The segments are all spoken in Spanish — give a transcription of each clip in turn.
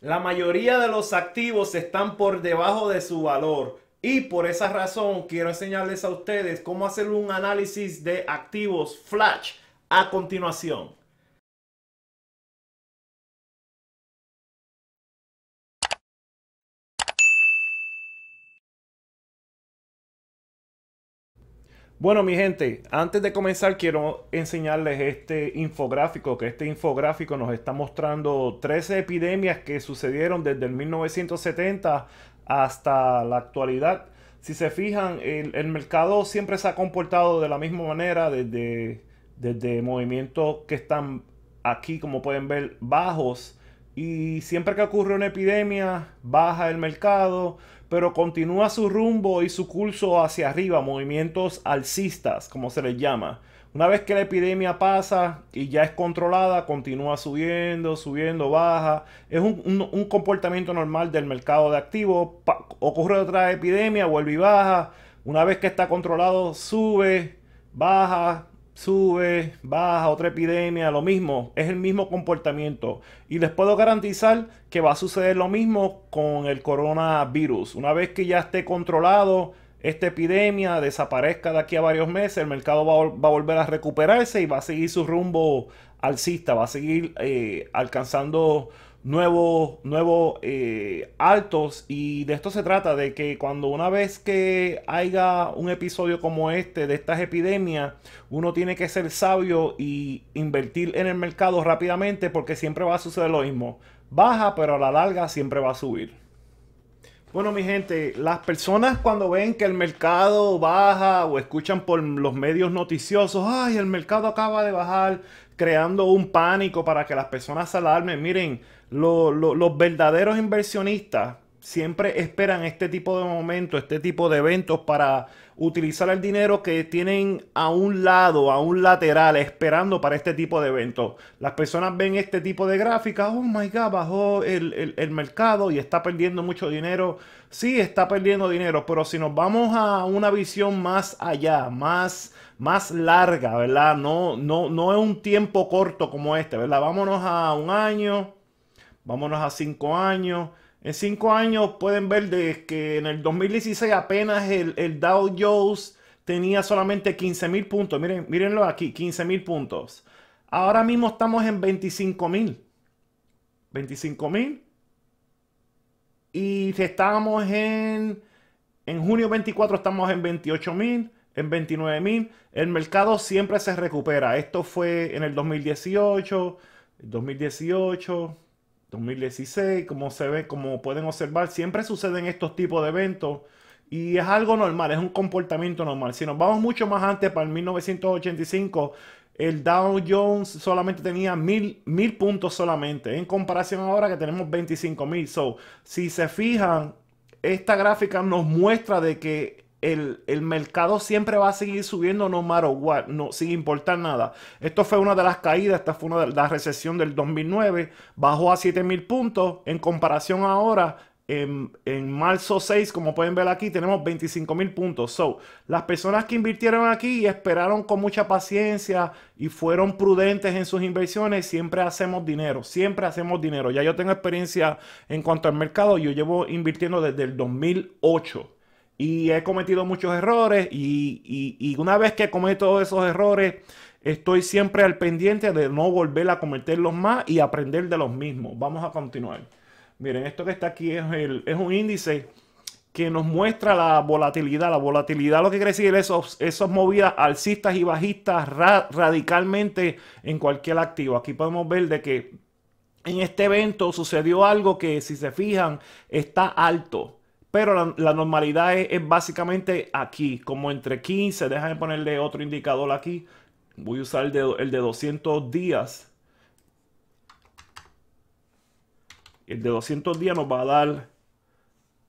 La mayoría de los activos están por debajo de su valor. Y por esa razón quiero enseñarles a ustedes cómo hacer un análisis de activos flash a continuación. Bueno, mi gente, antes de comenzar quiero enseñarles este infográfico, que este infográfico nos está mostrando 13 epidemias que sucedieron desde el 1970 hasta la actualidad. Si se fijan, el, el mercado siempre se ha comportado de la misma manera desde, desde movimientos que están aquí, como pueden ver, bajos. Y siempre que ocurre una epidemia, baja el mercado pero continúa su rumbo y su curso hacia arriba, movimientos alcistas, como se les llama. Una vez que la epidemia pasa y ya es controlada, continúa subiendo, subiendo, baja. Es un, comportamiento normal del mercado de activos. ocurre otra epidemia, vuelve y baja. Una vez que está controlado, sube, baja, sube, baja, otra epidemia, lo mismo, es el mismo comportamiento. Y les puedo garantizar que va a suceder lo mismo con el coronavirus. Una vez que ya esté controlado esta epidemia, desaparezca de aquí a varios meses, el mercado va, a volver a recuperarse y va a seguir su rumbo alcista, va a seguir eh, alcanzando nuevos, nuevos eh, altos y de esto se trata, de que cuando una vez que haya un episodio como este, de estas epidemias, uno tiene que ser sabio y invertir en el mercado rápidamente porque siempre va a suceder lo mismo. Baja, pero a la larga siempre va a subir. Bueno, mi gente, las personas cuando ven que el mercado baja o escuchan por los medios noticiosos, ay, el mercado acaba de bajar, creando un pánico para que las personas se alarmen. Miren, los verdaderos inversionistas siempre esperan este tipo de momentos, este tipo de eventos para utilizar el dinero que tienen a un lado, a un lateral, esperando para este tipo de eventos. Las personas ven este tipo de gráficas, oh my god, bajó el, mercado y está perdiendo mucho dinero. Sí, está perdiendo dinero, pero si nos vamos a una visión más allá, más, más larga, ¿verdad? No, no, no es un tiempo corto como este, ¿verdad? Vámonos a un año, vámonos a cinco años en cinco años pueden ver de que en el 2016 apenas el, Dow Jones tenía solamente 15 mil puntos. Miren, mirenlo aquí, 15.000 puntos. Ahora mismo estamos en 25 mil. Y estamos en, en junio 24, estamos en 28 mil, en 29 mil. El mercado siempre se recupera. Esto fue en el 2018, 2018, 2016, como se ve, como pueden observar, siempre suceden estos tipos de eventos y es algo normal, es un comportamiento normal. Si nos vamos mucho más antes, para el 1985, el Dow Jones solamente tenía mil, puntos solamente, en comparación ahora que tenemos 25 mil. So, si se fijan, esta gráfica nos muestra de que el, mercado siempre va a seguir subiendo no matter what, no, sin importar nada. Esto fue una de las caídas, esta fue una de la recesión del 2009, bajó a 7000 puntos en comparación ahora. En, marzo 6, como pueden ver aquí, tenemos 25 mil puntos. So, las personas que invirtieron aquí y esperaron con mucha paciencia y fueron prudentes en sus inversiones, siempre hacemos dinero, siempre hacemos dinero. Ya yo tengo experiencia en cuanto al mercado, yo llevo invirtiendo desde el 2008 y he cometido muchos errores y, una vez que cometo esos errores, estoy siempre al pendiente de no volver a cometerlos más y aprender de los mismos. Vamos a continuar. Miren, esto que está aquí es, un índice que nos muestra la volatilidad. La volatilidad lo que quiere decir es esos movidas alcistas y bajistas radicalmente en cualquier activo. Aquí podemos ver de que en este evento sucedió algo que si se fijan está alto pero la, normalidad es, básicamente aquí, como entre 15, de ponerle otro indicador aquí. Voy a usar el de, 200 días. El de 200 días nos va a dar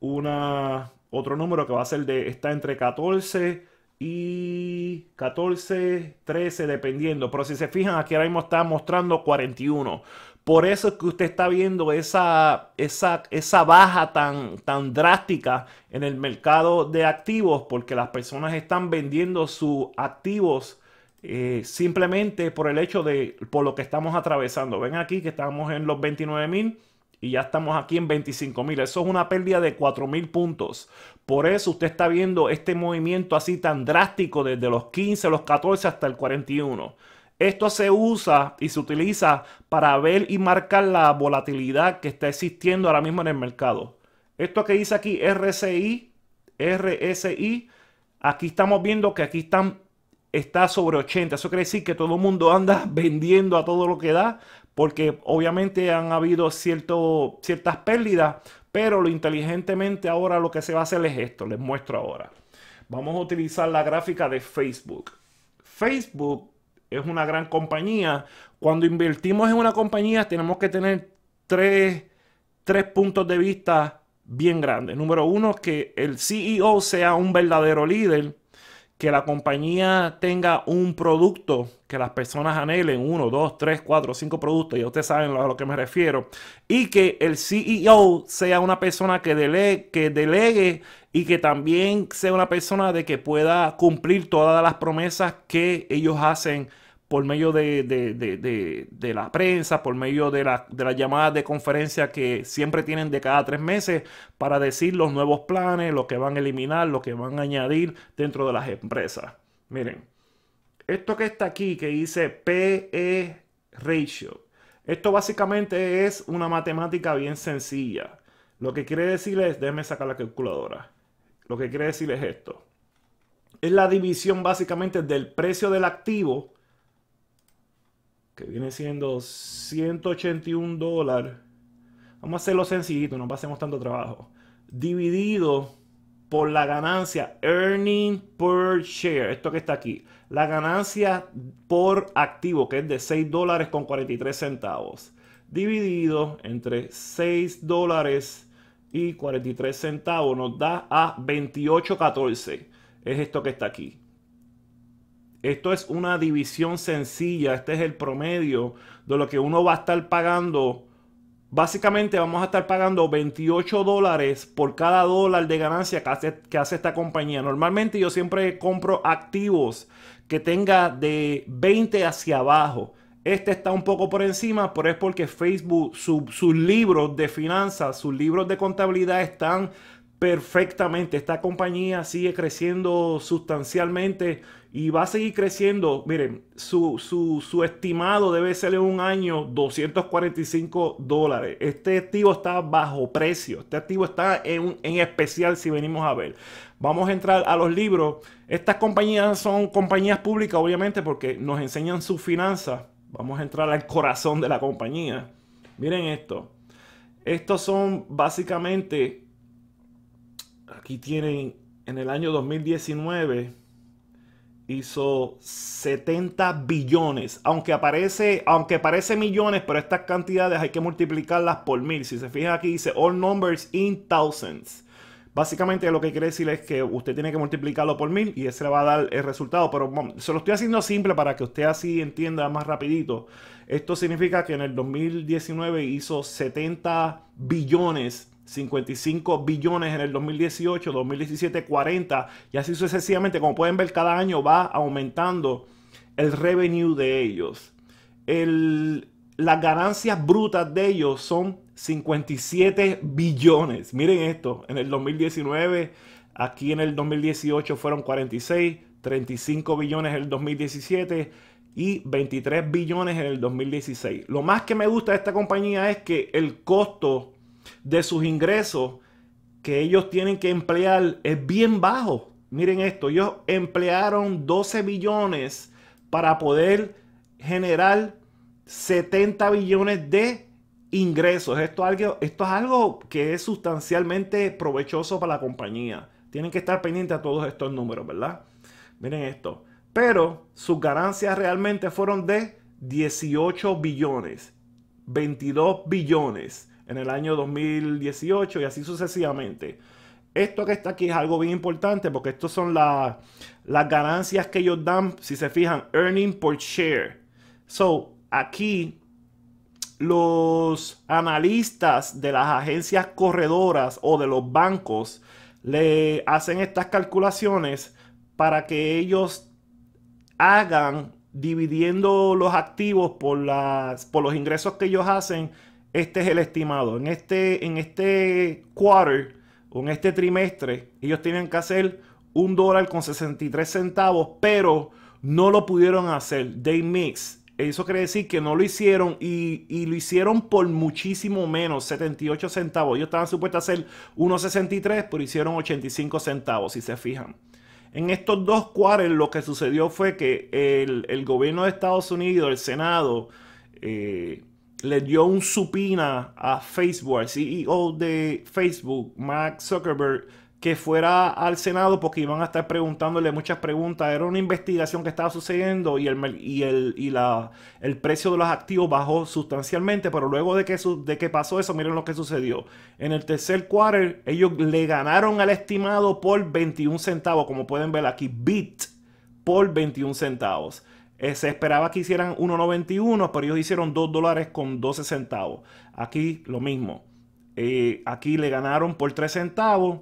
una, otro número que va a ser de, está entre 14 y 14, 13, dependiendo. Pero si se fijan, aquí ahora mismo está mostrando 41. Por eso es que usted está viendo esa, esa, esa baja tan, tan drástica en el mercado de activos, porque las personas están vendiendo sus activos eh, simplemente por el hecho de por lo que estamos atravesando. Ven aquí que estamos en los 29 mil y ya estamos aquí en 25 mil. Eso es una pérdida de 4 mil puntos. Por eso usted está viendo este movimiento así tan drástico desde los 15, los 14 hasta el 41. Esto se usa y se utiliza para ver y marcar la volatilidad que está existiendo ahora mismo en el mercado. Esto que dice aquí RSI, RSI, aquí estamos viendo que aquí están, está sobre 80. Eso quiere decir que todo el mundo anda vendiendo a todo lo que da, porque obviamente han habido cierto, ciertas pérdidas, pero lo inteligentemente ahora lo que se va a hacer es esto, les muestro ahora. Vamos a utilizar la gráfica de Facebook. Facebook es una gran compañía. Cuando invertimos en una compañía tenemos que tener tres, puntos de vista bien grandes. Número uno, que el CEO sea un verdadero líder que la compañía tenga un producto que las personas anhelen, uno, dos, tres, cuatro, cinco productos, y ustedes saben a lo que me refiero, y que el CEO sea una persona que que delegue y que también sea una persona de que pueda cumplir todas las promesas que ellos hacen por medio de, la prensa, por medio de, la, las llamadas de conferencia que siempre tienen de cada tres meses para decir los nuevos planes, lo que van a eliminar, lo que van a añadir dentro de las empresas. Miren, esto que está aquí, que dice PE ratio, esto básicamente es una matemática bien sencilla. Lo que quiere decir es, sacar la calculadora, lo que quiere decir es esto. Es la división básicamente del precio del activo, que viene siendo 181 dólares. Vamos a hacerlo sencillito, no pasemos tanto trabajo. Dividido por la ganancia, earning per share, esto que está aquí. La ganancia por activo, que es de 6 dólares con 43 centavos. Dividido entre 6 dólares y 43 centavos nos da a 28.14. Es esto que está aquí. Esto es una división sencilla, este es el promedio de lo que uno va a estar pagando. Básicamente vamos a estar pagando 28 dólares por cada dólar de ganancia que hace, esta compañía. Normalmente yo siempre compro activos que tenga de 20 hacia abajo. Este está un poco por encima, pero es porque Facebook, sus libros de finanzas, sus libros de contabilidad están perfectamente. Esta compañía sigue creciendo sustancialmente y va a seguir creciendo. Miren, su, estimado debe ser de un año 245 dólares. Este activo está bajo precio. Este activo está en, en especial si venimos a ver. Vamos a entrar a los libros. Estas compañías son compañías públicas, obviamente, porque nos enseñan sus finanzas. Vamos a entrar al corazón de la compañía. Miren esto. Estos son básicamente aquí tienen, en el año 2019 hizo 70 billones. Aunque aparece, aunque aparece millones, pero estas cantidades hay que multiplicarlas por mil. Si se fijan aquí, dice all numbers in thousands. Básicamente lo que quiere decir es que usted tiene que multiplicarlo por mil y ese le va a dar el resultado. Pero se lo estoy haciendo simple para que usted así entienda más rapidito. Esto significa que en el 2019 hizo 70 billones 55 billones en el 2018, 2017 40 y así sucesivamente. Como pueden ver, cada año va aumentando el revenue de ellos. las ganancias brutas de ellos son 57 billones. Miren esto, en el 2019, aquí en el 2018 fueron 46, 35 billones en el 2017 y 23 billones en el 2016. Lo más que me gusta de esta compañía es que el costo de sus ingresos que ellos tienen que emplear es bien bajo. Miren esto, ellos emplearon 12 billones para poder generar 70 billones de ingresos. Esto, esto es algo que es sustancialmente provechoso para la compañía. Tienen que estar pendientes a todos estos números, ¿verdad? Miren esto. Pero sus ganancias realmente fueron de 18 billones, 22 billones en el año 2018 y así sucesivamente. Esto que está aquí es algo bien importante porque estos son las ganancias que ellos dan, si se fijan, earning por share. So, aquí los analistas de las agencias corredoras o de los bancos le hacen estas calculaciones para que ellos hagan dividiendo los activos por, las, por los ingresos que ellos hacen este es el estimado. En este, en este quarter o en este trimestre, ellos tienen que hacer un dólar con 63 centavos, pero no lo pudieron hacer. They mix. Eso quiere decir que no lo hicieron y, lo hicieron por muchísimo menos, 78 centavos. Ellos estaban supuestos a hacer 1.63, pero hicieron 85 centavos, si se fijan. En estos dos cuares lo que sucedió fue que el, el, gobierno de Estados Unidos, el Senado, eh, le dio un supina a Facebook, al CEO de Facebook, Mark Zuckerberg, que fuera al Senado porque iban a estar preguntándole muchas preguntas. Era una investigación que estaba sucediendo y el, y el, precio de los activos bajó sustancialmente, pero luego de que, de que pasó eso, miren lo que sucedió. En el tercer quarter, ellos le ganaron al estimado por 21 centavos, como pueden ver aquí, bit por 21 centavos. Eh, se esperaba que hicieran 1.91, pero ellos hicieron 2 dólares con 12 centavos. Aquí lo mismo. Eh, aquí le ganaron por 3 centavos.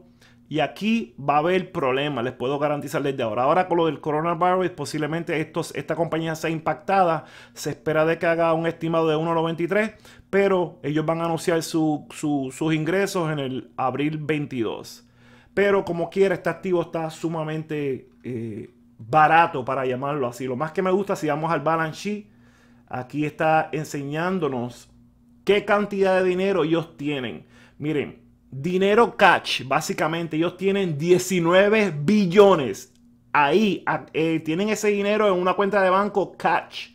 Y aquí va a haber problemas, les puedo garantizar desde ahora. Ahora con lo del coronavirus, posiblemente esta compañía sea impactada. Se espera de que haga un estimado de 1.93, pero ellos van a anunciar sus ingresos en el abril 22. Pero como quiera, este activo está sumamente eh, barato para llamarlo así. Lo más que me gusta, si vamos al balance aquí está enseñándonos qué cantidad de dinero ellos tienen. Miren, dinero cash, básicamente ellos tienen 19 billones. Ahí eh, tienen ese dinero en una cuenta de banco cash.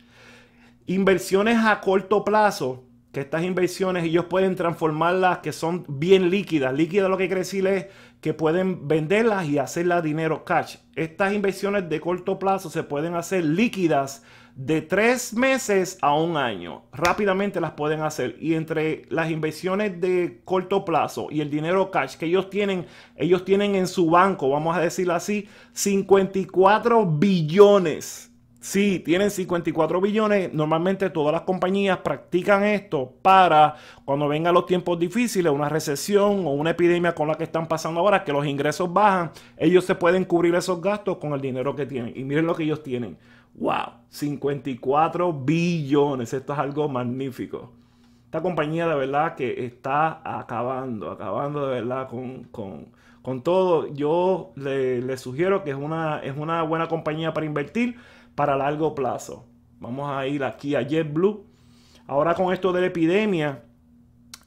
Inversiones a corto plazo, que estas inversiones ellos pueden transformarlas, que son bien líquidas. Líquida lo que quiere decir es que pueden venderlas y hacerla dinero cash. Estas inversiones de corto plazo se pueden hacer líquidas de tres meses a un año. Rápidamente las pueden hacer. Y entre las inversiones de corto plazo y el dinero cash que ellos tienen, ellos tienen en su banco, vamos a decirlo así, 54 billones si tienen 54 billones. Normalmente todas las compañías practican esto para cuando vengan los tiempos difíciles, una recesión o una epidemia con la que están pasando ahora, que los ingresos bajan, ellos se pueden cubrir esos gastos con el dinero que tienen. Y miren lo que ellos tienen. ¡Wow! 54 billones. Esto es algo magnífico. Esta compañía de verdad que está acabando, acabando de verdad con, todo. Yo le, sugiero que es una, es una buena compañía para invertir para largo plazo. Vamos a ir aquí a JetBlue. Ahora con esto de la epidemia,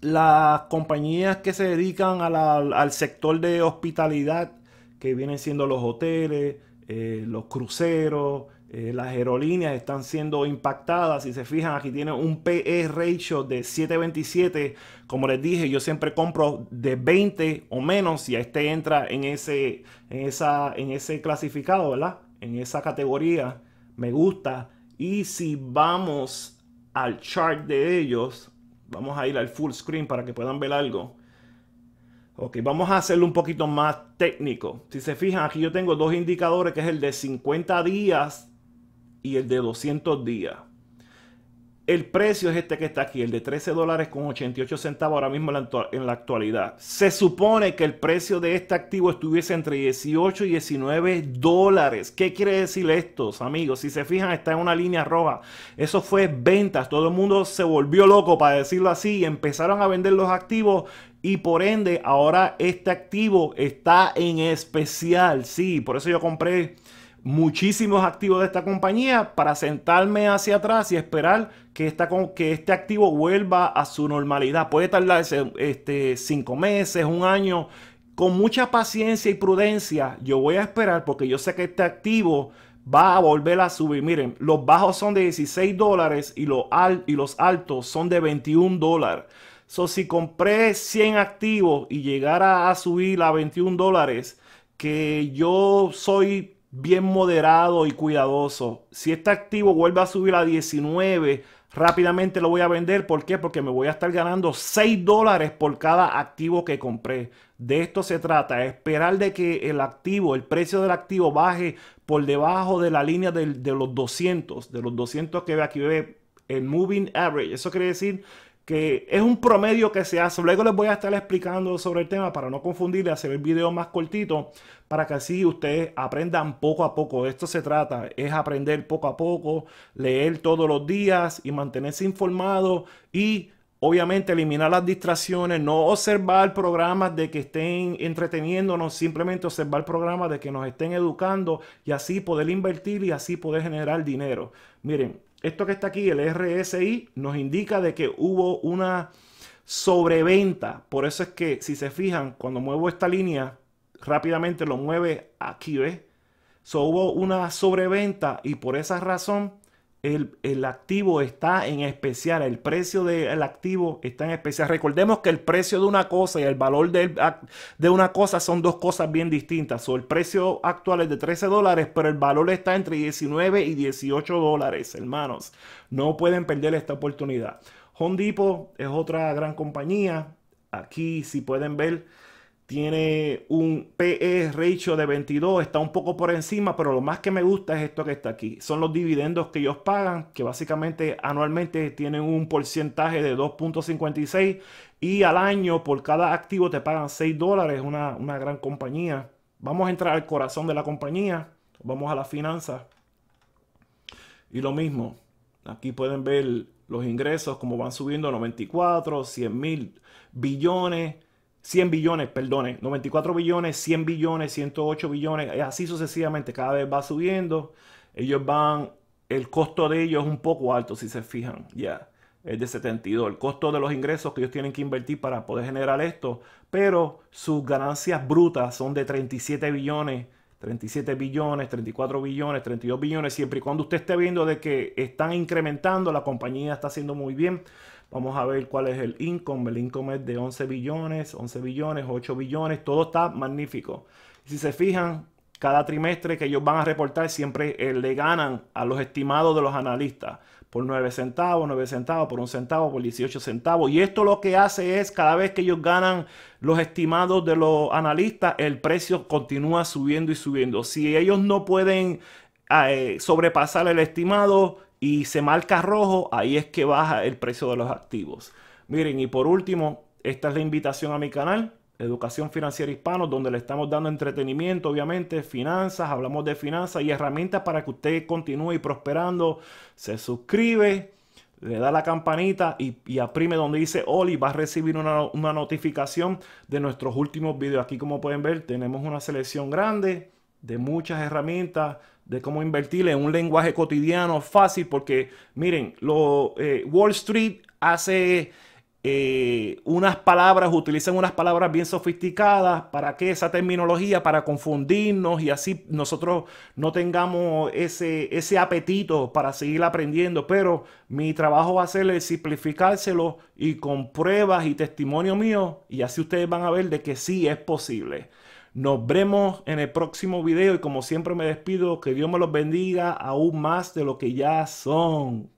las compañías que se dedican al sector de hospitalidad, que vienen siendo los hoteles, eh, los cruceros, eh, las aerolíneas están siendo impactadas. Si se fijan, aquí tiene un PE ratio de 7.27. Como les dije, yo siempre compro de 20 o menos y este entra en ese, esa, en ese clasificado, ¿verdad? En esa categoría me gusta. Y si vamos al chart de ellos, vamos a ir al full screen para que puedan ver algo. Ok, vamos a hacerlo un poquito más técnico. Si se fijan, aquí yo tengo dos indicadores, que es el de 50 días y el de 200 días. El precio es este que está aquí, el de 13 dólares con 88 centavos ahora mismo en la actualidad. Se supone que el precio de este activo estuviese entre 18 y 19 dólares. ¿Qué quiere decir esto, amigos? Si se fijan, está en una línea roja. Eso fue ventas. Todo el mundo se volvió loco, para decirlo así, y empezaron a vender los activos y por ende ahora este activo está en especial. Sí, por eso yo compré muchísimos activos de esta compañía para sentarme hacia atrás y esperar que, esta, que este activo vuelva a su normalidad. Puede tardarse este, cinco meses, un año. Con mucha paciencia y prudencia yo voy a esperar porque yo sé que este activo va a volver a subir. Miren, los bajos son de 16 dólares y los, y los altos son de 21 dólares. So, si compré 100 activos y llegara a subir a 21 dólares, que yo soy bien moderado y cuidadoso. Si este activo vuelve a subir a 19, rápidamente lo voy a vender. ¿Por qué? Porque me voy a estar ganando 6 dólares por cada activo que compré. De esto se trata, esperar de que el activo, el precio del activo baje por debajo de la línea de, de los 200, de los 200 que ve aquí, ve el moving average. Eso quiere decir que es un promedio que se hace. Luego les voy a estar explicando sobre el tema para no confundirles hacer el video más cortito, para que así ustedes aprendan poco a poco. esto se trata, es aprender poco a poco, leer todos los días y mantenerse informado y obviamente eliminar las distracciones, no observar programas de que estén entreteniéndonos, simplemente observar programas de que nos estén educando y así poder invertir y así poder generar dinero. Miren, esto que está aquí, el RSI, nos indica de que hubo una sobreventa. Por eso es que, si se fijan, cuando muevo esta línea, rápidamente lo mueve aquí, ¿ves? So, hubo una sobreventa y por esa razón el, activo está en especial, el precio del activo está en especial. Recordemos que el precio de una cosa y el valor de, una cosa son dos cosas bien distintas. O el precio actual es de 13 dólares, pero el valor está entre 19 y 18 dólares, hermanos. No pueden perder esta oportunidad. Home Depot es otra gran compañía. Aquí, si pueden ver, tiene un PE ratio de 22, está un poco por encima, pero lo más que me gusta es esto que está aquí. Son los dividendos que ellos pagan, que básicamente anualmente tienen un porcentaje de 2.56 y al año por cada activo te pagan 6 dólares, una, gran compañía. Vamos a entrar al corazón de la compañía, vamos a la finanza Y lo mismo, aquí pueden ver los ingresos, como van subiendo 94, 100 mil billones 100 billones, perdone, 94 billones, 100 billones, 108 billones, eh, así sucesivamente, cada vez va subiendo. Ellos van, el costo de ellos es un poco alto, si se fijan, ya, es de 72. El costo de los ingresos que ellos tienen que invertir para poder generar esto, pero sus ganancias brutas son de 37 billones. 37 billones, 34 billones, 32 billones, siempre y cuando usted esté viendo de que están incrementando, la compañía está haciendo muy bien. Vamos a ver cuál es el income. El income es de 11 billones, 11 billones, 8 billones. Todo está magnífico. Si se fijan, cada trimestre que ellos van a reportar siempre eh, le ganan a los estimados de los analistas por 9 centavos, 9 centavos, por 1 centavo, por 18 centavos. Y esto lo que hace es cada vez que ellos ganan los estimados de los analistas, el precio continúa subiendo y subiendo. Si ellos no pueden ah, eh, sobrepasar el estimado, y se marca rojo, ahí es que baja el precio de los activos. Miren, y por último, esta es la invitación a mi canal, Educación Financiera Hispano, donde le estamos dando entretenimiento, obviamente, finanzas, hablamos de finanzas y herramientas para que usted continúe prosperando. Se suscribe, le da la campanita y, aprime donde dice Oli, va a recibir una, una notificación de nuestros últimos videos. Aquí, como pueden ver, tenemos una selección grande de muchas herramientas de cómo invertir en un lenguaje cotidiano fácil, porque miren, lo, eh, Wall Street hace eh, unas palabras, utilizan unas palabras bien sofisticadas, ¿para que esa terminología? Para confundirnos y así nosotros no tengamos ese, ese apetito para seguir aprendiendo, pero mi trabajo va a ser simplificárselo y con pruebas y testimonio mío, y así ustedes van a ver de que sí es posible. Nos vemos en el próximo video y como siempre me despido, que Dios me los bendiga aún más de lo que ya son.